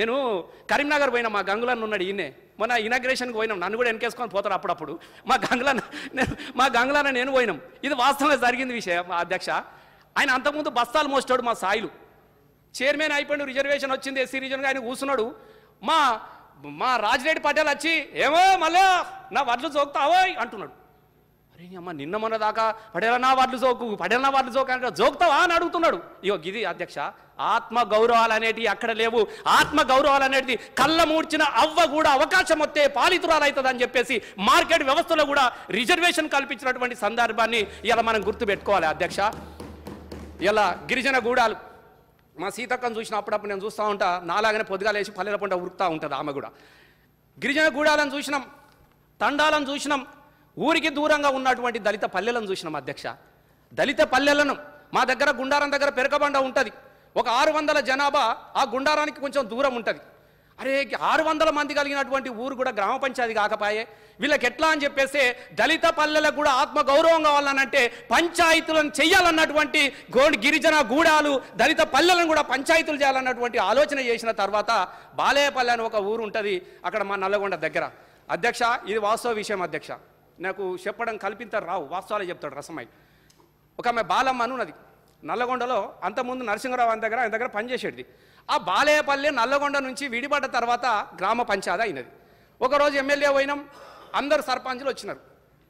నేను కరీంనగర్ పోయినా మా గంగులన్న ఉన్నాడు ఈయనే మొన్న ఇనాగ్రేషన్కి పోయినాం నన్ను కూడా వెనకేసుకొని పోతాడు అప్పుడప్పుడు మా గంగులన్న నేను మా గంగులన్న నేను పోయినాం ఇది వాస్తవంగా జరిగింది విషయం మా అధ్యక్ష ఆయన అంతకుముందు బస్తాలు మోస్తాడు మా సాయిలు చైర్మన్ అయిపోయిన రిజర్వేషన్ వచ్చింది ఎస్సీ రిజర్వ్గా ఆయన కూర్చున్నాడు మా మా రాజరెడ్డి పటేల్ వచ్చి ఏమో మళ్ళా నా వడ్లు చోకుతావో అంటున్నాడు అమ్మ నిన్న మొన్న దాకా పడేలన్నా వాళ్ళు జోకు పడేలన్నా వాళ్ళు జోకు అంటే జోక్తావా అని అడుగుతున్నాడు ఇగో గిది అధ్యక్ష ఆత్మ గౌరవాలు అనేటివి అక్కడ లేవు ఆత్మ గౌరవాలు అనేటిది కళ్ళ మూడ్చిన అవ్వ కూడా అవకాశం వస్తే పాలితురాలు అవుతుందని చెప్పేసి మార్కెట్ వ్యవస్థలో కూడా రిజర్వేషన్ కల్పించినటువంటి సందర్భాన్ని ఇలా మనం గుర్తుపెట్టుకోవాలి అధ్యక్ష ఇలా గిరిజన గూడాలు మా సీతక్కను చూసిన అప్పుడప్పుడు నేను చూస్తూ ఉంటా నాలాగనే లేచి పల్లెల పంట ఉరుకుతూ ఉంటుంది ఆమె కూడా గిరిజన గూడాలను చూసినాం తండాలను చూసినాం ఊరికి దూరంగా ఉన్నటువంటి దళిత పల్లెలను చూసినాం అధ్యక్ష దళిత పల్లెలను మా దగ్గర గుండారం దగ్గర పెరకబండ ఉంటుంది ఒక ఆరు వందల జనాభా ఆ గుండారానికి కొంచెం దూరం ఉంటుంది అరే ఆరు వందల మంది కలిగినటువంటి ఊరు కూడా గ్రామ పంచాయతీ కాకపోయే వీళ్ళకి ఎట్లా అని చెప్పేసి దళిత పల్లెలకు కూడా ఆత్మగౌరవం కావాలనంటే పంచాయతీలను చేయాలన్నటువంటి గోండ్ గిరిజన గూడాలు దళిత పల్లెలను కూడా పంచాయతీలు చేయాలన్నటువంటి ఆలోచన చేసిన తర్వాత బాలేపల్లె అని ఒక ఊరు ఉంటుంది అక్కడ మా నల్లగొండ దగ్గర అధ్యక్ష ఇది వాస్తవ విషయం అధ్యక్ష నాకు చెప్పడం కల్పించారు రావు వాస్తవాలు చెప్తాడు రసమై ఒక ఆమె బాలమ్మ ఉన్నది నల్లగొండలో అంతకుముందు నరసింహరావు అని దగ్గర ఆయన దగ్గర పనిచేసేది ఆ బాలయ్యపల్లి నల్లగొండ నుంచి విడిపడ్డ తర్వాత గ్రామ పంచాయత అయినది ఒకరోజు ఎమ్మెల్యే పోయినాం అందరు సర్పంచులు వచ్చినారు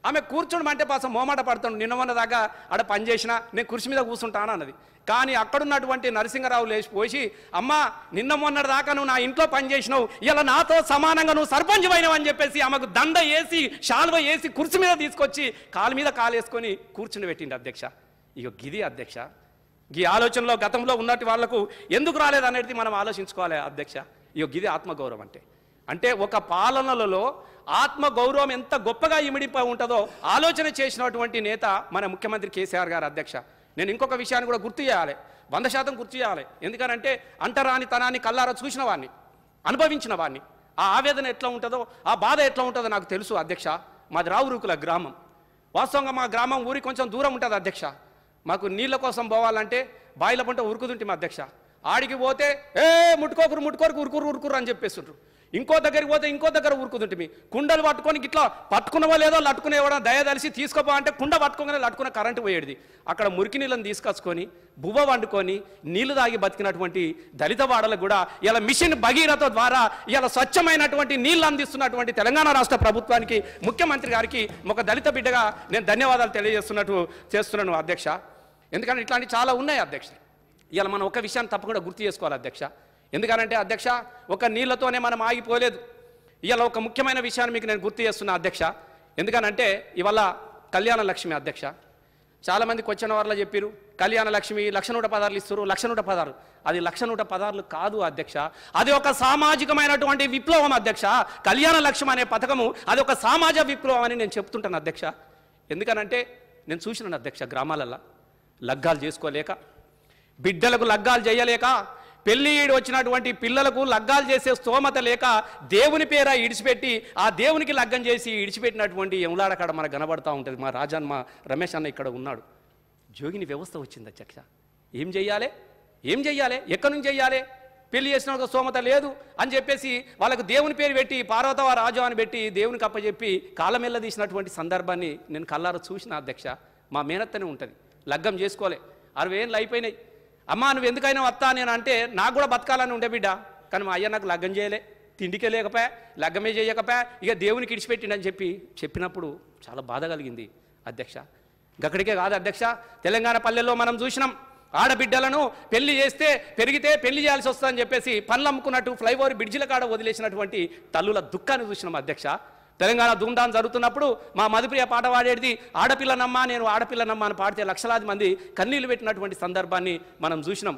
ఆమె కూర్చోడమంటే పాసం మోమాట పడుతుండు నిన్న మొన్న దాకా ఆడ పని చేసినా నేను కృషి మీద కూర్చుంటాను అన్నది కానీ అక్కడున్నటువంటి నరసింహరావు లేచిపోసి అమ్మ నిన్న మొన్నటి దాకా నువ్వు నా ఇంట్లో పని చేసినావు ఇలా నాతో సమానంగా నువ్వు సర్పంచ్ అని చెప్పేసి ఆమెకు దండ వేసి షాల్వ వేసి కుర్చీ మీద తీసుకొచ్చి కాలు మీద కాలు వేసుకొని కూర్చుని పెట్టిండి అధ్యక్ష ఇక గిది అధ్యక్ష ఈ ఆలోచనలో గతంలో ఉన్నటి వాళ్లకు ఎందుకు రాలేదనేది మనం ఆలోచించుకోవాలి అధ్యక్ష ఇక గిది ఆత్మగౌరవం అంటే అంటే ఒక పాలనలలో ఆత్మ గౌరవం ఎంత గొప్పగా ఇమిడిపోయి ఉంటుందో ఆలోచన చేసినటువంటి నేత మన ముఖ్యమంత్రి కేసీఆర్ గారు అధ్యక్ష నేను ఇంకొక విషయాన్ని కూడా గుర్తు చేయాలి వంద శాతం గుర్తు చేయాలి ఎందుకనంటే అంటరాని తనాన్ని కల్లారా చూసిన వాడిని అనుభవించిన వాడిని ఆ ఆవేదన ఎట్లా ఉంటుందో ఆ బాధ ఎట్లా ఉంటుందో నాకు తెలుసు అధ్యక్ష మాది రావురుకుల గ్రామం వాస్తవంగా మా గ్రామం ఊరి కొంచెం దూరం ఉంటుంది అధ్యక్ష మాకు నీళ్ళ కోసం పోవాలంటే బాయిల పంట ఉరుకుతుంటే మా అధ్యక్ష ఆడికి పోతే ఏ ముట్టుకోకురు ముట్టుకోరుకు ఉరుకురు ఉరుకురు అని చెప్పేస్తుంటారు ఇంకో దగ్గరికి పోతే ఇంకో దగ్గర ఊరుకుతుంటే కుండలు పట్టుకొని ఇట్లా పట్టుకున్నవా లేదో లట్టుకునేవాడో దయదలిసి తీసుకోపో అంటే కుండ పట్టుకోగానే లట్టుకున్న కరెంటు పోయేది అక్కడ మురికి నీళ్ళని తీసుకొచ్చుకొని బువ్వ వండుకొని నీళ్లు తాగి బతికినటువంటి దళిత వాడలకు కూడా ఇలా మిషన్ భగీరథ ద్వారా ఇలా స్వచ్ఛమైనటువంటి నీళ్లు అందిస్తున్నటువంటి తెలంగాణ రాష్ట్ర ప్రభుత్వానికి ముఖ్యమంత్రి గారికి ఒక దళిత బిడ్డగా నేను ధన్యవాదాలు తెలియజేస్తున్నట్టు చేస్తున్నాను అధ్యక్ష ఎందుకంటే ఇట్లాంటివి చాలా ఉన్నాయి అధ్యక్ష ఇలా మనం ఒక విషయాన్ని తప్పకుండా గుర్తు చేసుకోవాలి అధ్యక్ష ఎందుకనంటే అధ్యక్ష ఒక నీళ్లతోనే మనం ఆగిపోలేదు ఇవాళ ఒక ముఖ్యమైన విషయాన్ని మీకు నేను గుర్తు చేస్తున్నా అధ్యక్ష ఎందుకనంటే ఇవాళ కళ్యాణ లక్ష్మి అధ్యక్ష చాలామంది క్వశ్చన్ అవర్లో చెప్పారు కళ్యాణ లక్ష్మి లక్ష నూట పదార్లు ఇస్తారు లక్ష నూట పదార్లు అది లక్ష నూట పదార్లు కాదు అధ్యక్ష అది ఒక సామాజికమైనటువంటి విప్లవం అధ్యక్ష కళ్యాణ లక్ష్మి అనే పథకము అది ఒక సామాజ విప్లవం అని నేను చెప్తుంటాను అధ్యక్ష ఎందుకనంటే నేను చూసినాను అధ్యక్ష గ్రామాలల్లో లగ్గాలు చేసుకోలేక బిడ్డలకు లగ్గాలు చేయలేక పెళ్లి వచ్చినటువంటి పిల్లలకు లగ్గాలు చేసే స్తోమత లేక దేవుని పేర ఇడిచిపెట్టి ఆ దేవునికి లగ్గం చేసి ఇడిచిపెట్టినటువంటి ఎములాడకాడ మనకు కనబడతా ఉంటుంది మా రాజాన్ మా రమేష్ అన్న ఇక్కడ ఉన్నాడు జోగిని వ్యవస్థ వచ్చింది చక్క ఏం చెయ్యాలి ఏం చెయ్యాలి ఎక్కడి నుంచి చెయ్యాలి పెళ్లి చేసిన ఒక స్తోమత లేదు అని చెప్పేసి వాళ్ళకు దేవుని పేరు పెట్టి పార్వతవ రాజు అని పెట్టి దేవునికి అప్పచెప్పి కాలమెల్ల తీసినటువంటి సందర్భాన్ని నేను కల్లారు చూసిన అధ్యక్ష మా మేనత్తనే ఉంటుంది లగ్గం చేసుకోలే అరవై ఏళ్ళు అయిపోయినాయి అమ్మ నువ్వు ఎందుకైనా వస్తా నేను అంటే నాకు కూడా బతకాలని ఉండే బిడ్డ కానీ మా అయ్య నాకు లగ్గం చేయలే తిండికే లేకపోయా లగ్గమే చేయకపోయా ఇక దేవునికి అని చెప్పి చెప్పినప్పుడు చాలా బాధ కలిగింది అధ్యక్ష గక్కడికే కాదు అధ్యక్ష తెలంగాణ పల్లెల్లో మనం చూసినాం ఆడబిడ్డలను పెళ్లి చేస్తే పెరిగితే పెళ్లి చేయాల్సి వస్తుందని చెప్పేసి పనులు అమ్ముకున్నట్టు ఫ్లైఓవర్ బ్రిడ్జిల కాడ వదిలేసినటువంటి తల్లుల దుఃఖాన్ని చూసినాం అధ్యక్ష తెలంగాణ ధూమ్ధాన్ జరుగుతున్నప్పుడు మా మధుప్రియ పాట పాడేది ఆడపిల్లనమ్మా నేను ఆడపిల్లనమ్మా అని పాడితే లక్షలాది మంది కన్నీళ్లు పెట్టినటువంటి సందర్భాన్ని మనం చూసినాం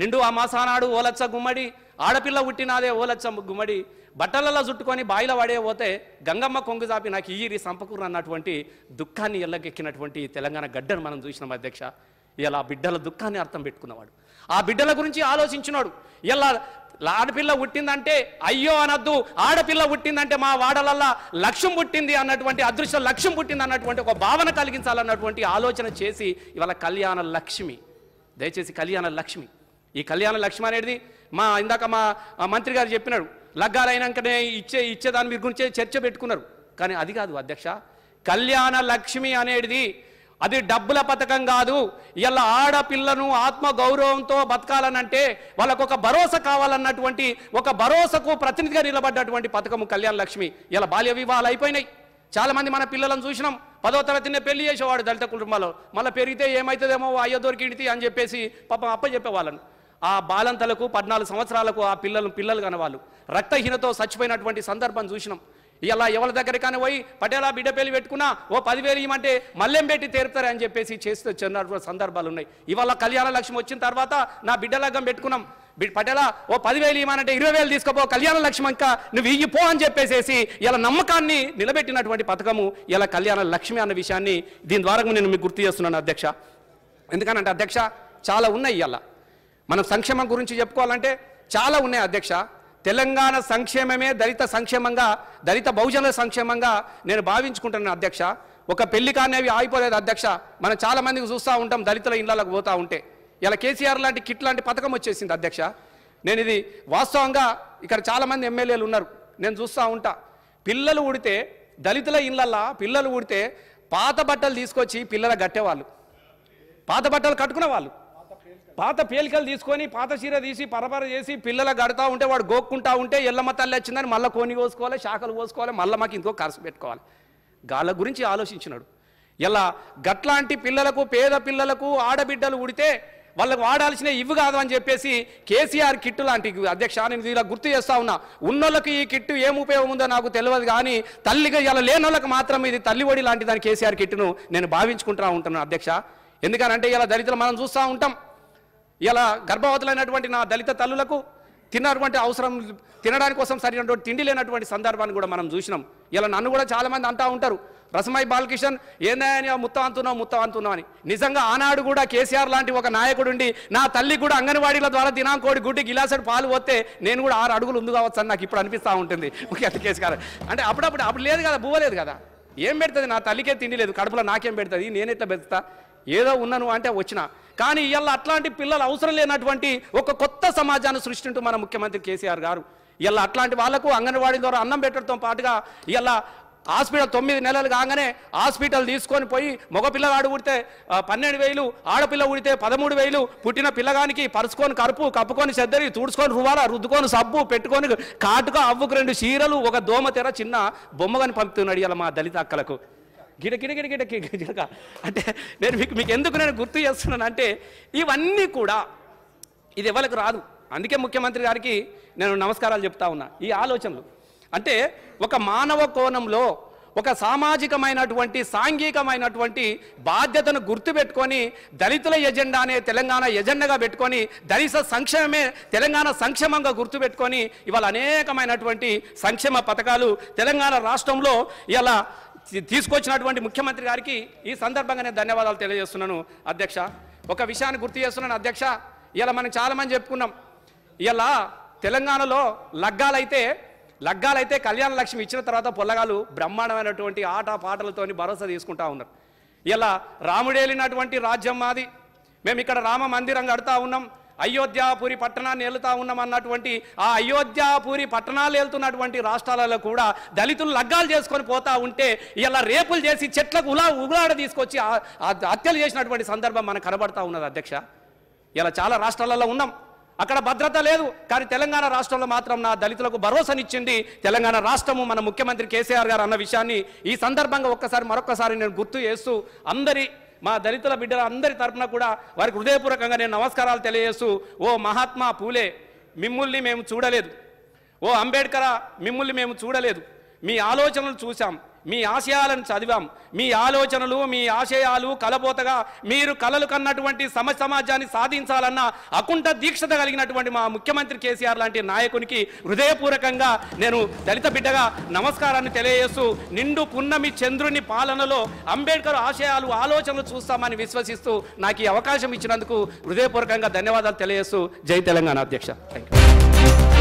నిండు ఆ మాసానాడు ఓలచ్చ గుమ్మడి ఆడపిల్ల పుట్టినాదే ఓలచ్చ గుమ్మడి బట్టలలో చుట్టుకొని బాయిల వాడే పోతే గంగమ్మ కొంగు జాపి నాకు ఈరి సంపకూరు అన్నటువంటి దుఃఖాన్ని ఎల్లగెక్కినటువంటి తెలంగాణ గడ్డను మనం చూసినాం అధ్యక్ష ఇలా బిడ్డల దుఃఖాన్ని అర్థం పెట్టుకున్నవాడు ఆ బిడ్డల గురించి ఆలోచించినాడు ఇలా ఆడపిల్ల పుట్టిందంటే అయ్యో అనద్దు ఆడపిల్ల పుట్టిందంటే మా వాడలల్లా లక్ష్యం పుట్టింది అన్నటువంటి అదృశ్య లక్ష్యం పుట్టింది అన్నటువంటి ఒక భావన కలిగించాలన్నటువంటి ఆలోచన చేసి ఇవాళ కళ్యాణ లక్ష్మి దయచేసి కళ్యాణ లక్ష్మి ఈ కళ్యాణ లక్ష్మి అనేది మా ఇందాక మా మంత్రి గారు చెప్పినాడు లగ్గాలైనాకనే ఇచ్చే ఇచ్చేదాని మీరు గురించి చర్చ పెట్టుకున్నారు కానీ అది కాదు అధ్యక్ష కళ్యాణ లక్ష్మి అనేది అది డబ్బుల పథకం కాదు ఇలా ఆడపిల్లను ఆత్మ గౌరవంతో బతకాలనంటే వాళ్ళకు ఒక భరోసా కావాలన్నటువంటి ఒక భరోసాకు ప్రతినిధిగా నిలబడ్డటువంటి పథకము కళ్యాణ లక్ష్మి ఇలా బాల్య వివాహాలు అయిపోయినాయి చాలామంది మన పిల్లలను చూసినాం పదో తరగతినే పెళ్లి చేసేవాడు దళిత కుటుంబాల్లో మళ్ళీ పెరిగితే ఏమవుతుందేమో అయ్యో దొరికింటి అని చెప్పేసి పాపం చెప్పేవాళ్ళను ఆ బాలంతలకు పద్నాలుగు సంవత్సరాలకు ఆ పిల్లలు పిల్లలు కనవాళ్ళు రక్తహీనతో చచ్చిపోయినటువంటి సందర్భం చూసినాం ఇలా ఎవరి దగ్గరికైనా పోయి పటేలా బిడ్డ పేలు పెట్టుకున్నా ఓ పదివేలు ఇవ్వమంటే మల్లెం పెట్టి తీరుతారని చెప్పేసి చేస్తూ చిన్న సందర్భాలు ఉన్నాయి ఇవాళ కళ్యాణ లక్ష్యం వచ్చిన తర్వాత నా బిడ్డ లగ్గం పెట్టుకున్నాం పటేలా ఓ పదివేలు ఇవ్వమంటే ఇరవై వేలు తీసుకోపో కళ్యాణ లక్ష్యం ఇంకా నువ్వు ఇయ్యిపో అని చెప్పేసేసి ఇలా నమ్మకాన్ని నిలబెట్టినటువంటి పథకము ఇలా కళ్యాణ లక్ష్మి అన్న విషయాన్ని దీని ద్వారా నేను మీకు గుర్తు చేస్తున్నాను అధ్యక్ష ఎందుకనంటే అధ్యక్ష చాలా ఉన్నాయి ఇలా మనం సంక్షేమం గురించి చెప్పుకోవాలంటే చాలా ఉన్నాయి అధ్యక్ష తెలంగాణ సంక్షేమమే దళిత సంక్షేమంగా దళిత బహుజనుల సంక్షేమంగా నేను భావించుకుంటున్నాను అధ్యక్ష ఒక పెళ్లి కానేవి ఆగిపోలేదు అధ్యక్ష మనం చాలామందికి చూస్తూ ఉంటాం దళితుల ఇళ్లకు పోతూ ఉంటే ఇలా కేసీఆర్ లాంటి కిట్ లాంటి పథకం వచ్చేసింది అధ్యక్ష నేను ఇది వాస్తవంగా ఇక్కడ చాలామంది ఎమ్మెల్యేలు ఉన్నారు నేను చూస్తూ ఉంటా పిల్లలు ఉడితే దళితుల ఇళ్ళల్లో పిల్లలు ఉడితే పాత బట్టలు తీసుకొచ్చి పిల్లల కట్టేవాళ్ళు పాత బట్టలు కట్టుకునేవాళ్ళు పాత పేలికలు తీసుకొని పాత చీర తీసి పరపర చేసి పిల్లలు గడుతూ ఉంటే వాడు గోక్కుంటా ఉంటే ఎల్లమ్మ తల్లి వచ్చిందని మళ్ళీ కోని కోసుకోవాలి శాఖలు కోసుకోవాలి మళ్ళీ మాకు ఇంకో కరసు పెట్టుకోవాలి గాళ్ళ గురించి ఆలోచించినాడు ఇలా గట్లాంటి పిల్లలకు పేద పిల్లలకు ఆడబిడ్డలు ఉడితే వాళ్ళకు వాడాల్సిన ఇవ్వు కాదు అని చెప్పేసి కేసీఆర్ కిట్టు లాంటి అధ్యక్ష నేను ఇలా గుర్తు చేస్తా ఉన్నా ఉన్నోళ్ళకి ఈ కిట్టు ఏం ఉపయోగం ఉందో నాకు తెలియదు కానీ తల్లిగా ఇలా లేనోళ్ళకి మాత్రం ఇది తల్లిఒడి లాంటి దాని కేసీఆర్ కిట్టును నేను భావించుకుంటా ఉంటున్నాను అధ్యక్ష ఎందుకనంటే ఇలా దళితులు మనం చూస్తూ ఉంటాం ఇలా గర్భవతులైనటువంటి నా దళిత తల్లులకు తిన్నటువంటి అవసరం తినడానికి కోసం సరైనటువంటి తిండి లేనటువంటి సందర్భాన్ని కూడా మనం చూసినాం ఇలా నన్ను కూడా చాలామంది అంటూ ఉంటారు రసమై బాలకృష్ణన్ ఏందని ముత్తం అంతున్నావు ముత్తం అంతున్నావు అని నిజంగా ఆనాడు కూడా కేసీఆర్ లాంటి ఒక నాయకుడుండి నా తల్లి కూడా అంగన్వాడీల ద్వారా దినాంకోడి గుడ్డి గిలాసడు పాలు పోతే నేను కూడా ఆరు అడుగులు ఉంది కావచ్చు అని నాకు ఇప్పుడు అనిపిస్తూ ఉంటుంది ముఖ్యత కేసీఆర్ అంటే అప్పుడప్పుడు అప్పుడు లేదు కదా బువ్వలేదు కదా ఏం పెడుతుంది నా తల్లికే తిండి లేదు కడుపులో నాకేం పెడుతుంది నేనెట్లా పెడతా ఏదో ఉన్నాను అంటే వచ్చినా కానీ ఇవాళ అట్లాంటి పిల్లలు అవసరం లేనటువంటి ఒక కొత్త సమాజాన్ని సృష్టింటూ మన ముఖ్యమంత్రి కేసీఆర్ గారు ఇలా అట్లాంటి వాళ్లకు అంగన్వాడీ ద్వారా అన్నం పెట్టడంతో పాటుగా ఇవాళ హాస్పిటల్ తొమ్మిది నెలలు కాగానే హాస్పిటల్ తీసుకొని పోయి మగపిల్లగాడు ఉడితే పన్నెండు వేలు ఆడపిల్ల ఉడితే పదమూడు వేలు పుట్టిన పిల్లగానికి పరుచుకొని కరుపు కప్పుకొని చెద్దరి తుడుచుకొని రువాల రుద్దుకొని సబ్బు పెట్టుకొని కాటుక అవ్వుకు రెండు చీరలు ఒక దోమ తెర చిన్న బొమ్మగాని పంపుతున్నాడు ఇలా మా దళిత అక్కలకు గిడ గిడ గిడ గిడ గిడక అంటే నేను మీకు మీకు ఎందుకు నేను గుర్తు చేస్తున్నాను అంటే ఇవన్నీ కూడా ఇది ఎవరికి రాదు అందుకే ముఖ్యమంత్రి గారికి నేను నమస్కారాలు చెప్తా ఉన్నా ఈ ఆలోచనలు అంటే ఒక మానవ కోణంలో ఒక సామాజికమైనటువంటి సాంఘికమైనటువంటి బాధ్యతను గుర్తుపెట్టుకొని దళితుల ఎజెండానే తెలంగాణ ఎజెండాగా పెట్టుకొని దళిత సంక్షేమమే తెలంగాణ సంక్షేమంగా గుర్తుపెట్టుకొని ఇవాళ అనేకమైనటువంటి సంక్షేమ పథకాలు తెలంగాణ రాష్ట్రంలో ఇలా తీసుకొచ్చినటువంటి ముఖ్యమంత్రి గారికి ఈ సందర్భంగా నేను ధన్యవాదాలు తెలియజేస్తున్నాను అధ్యక్ష ఒక విషయాన్ని గుర్తు చేస్తున్నాను అధ్యక్ష ఇలా మనం చాలామంది చెప్పుకున్నాం ఇలా తెలంగాణలో లగ్గాలైతే లగ్గాలైతే కళ్యాణ లక్ష్మి ఇచ్చిన తర్వాత పొల్లగాలు బ్రహ్మాండమైనటువంటి ఆట పాటలతోని భరోసా తీసుకుంటా ఉన్నారు ఇలా రాముడేలినటువంటి రాజ్యం మాది మేము ఇక్కడ రామ మందిరం కడుతూ ఉన్నాం అయోధ్యాపురి పట్టణాన్ని వెళ్తా ఉన్నామన్నటువంటి ఆ అయోధ్యాపురి పట్టణాలు వెళ్తున్నటువంటి రాష్ట్రాలలో కూడా దళితులు లగ్గాలు చేసుకొని పోతా ఉంటే ఇలా రేపులు చేసి చెట్లకు ఉలా ఉగులాడ తీసుకొచ్చి హత్యలు చేసినటువంటి సందర్భం మనకు కనబడతా ఉన్నది అధ్యక్ష ఇలా చాలా రాష్ట్రాలలో ఉన్నాం అక్కడ భద్రత లేదు కానీ తెలంగాణ రాష్ట్రంలో మాత్రం నా దళితులకు భరోసానిచ్చింది తెలంగాణ రాష్ట్రము మన ముఖ్యమంత్రి కేసీఆర్ గారు అన్న విషయాన్ని ఈ సందర్భంగా ఒక్కసారి మరొకసారి నేను గుర్తు చేస్తూ అందరి మా దళితుల బిడ్డల అందరి తరఫున కూడా వారికి హృదయపూర్వకంగా నేను నమస్కారాలు తెలియజేస్తూ ఓ మహాత్మా పూలే మిమ్మల్ని మేము చూడలేదు ఓ అంబేడ్కర్ మిమ్మల్ని మేము చూడలేదు మీ ఆలోచనలు చూశాం మీ ఆశయాలను చదివాం మీ ఆలోచనలు మీ ఆశయాలు కలబోతగా మీరు కలలు కన్నటువంటి సమ సమాజాన్ని సాధించాలన్న అకుంఠ దీక్షత కలిగినటువంటి మా ముఖ్యమంత్రి కేసీఆర్ లాంటి నాయకునికి హృదయపూర్వకంగా నేను దళిత బిడ్డగా నమస్కారాన్ని తెలియజేస్తూ నిండు పున్నమి చంద్రుని పాలనలో అంబేద్కర్ ఆశయాలు ఆలోచనలు చూస్తామని విశ్వసిస్తూ నాకు ఈ అవకాశం ఇచ్చినందుకు హృదయపూర్వకంగా ధన్యవాదాలు తెలియజేస్తూ జై తెలంగాణ అధ్యక్ష థ్యాంక్ యూ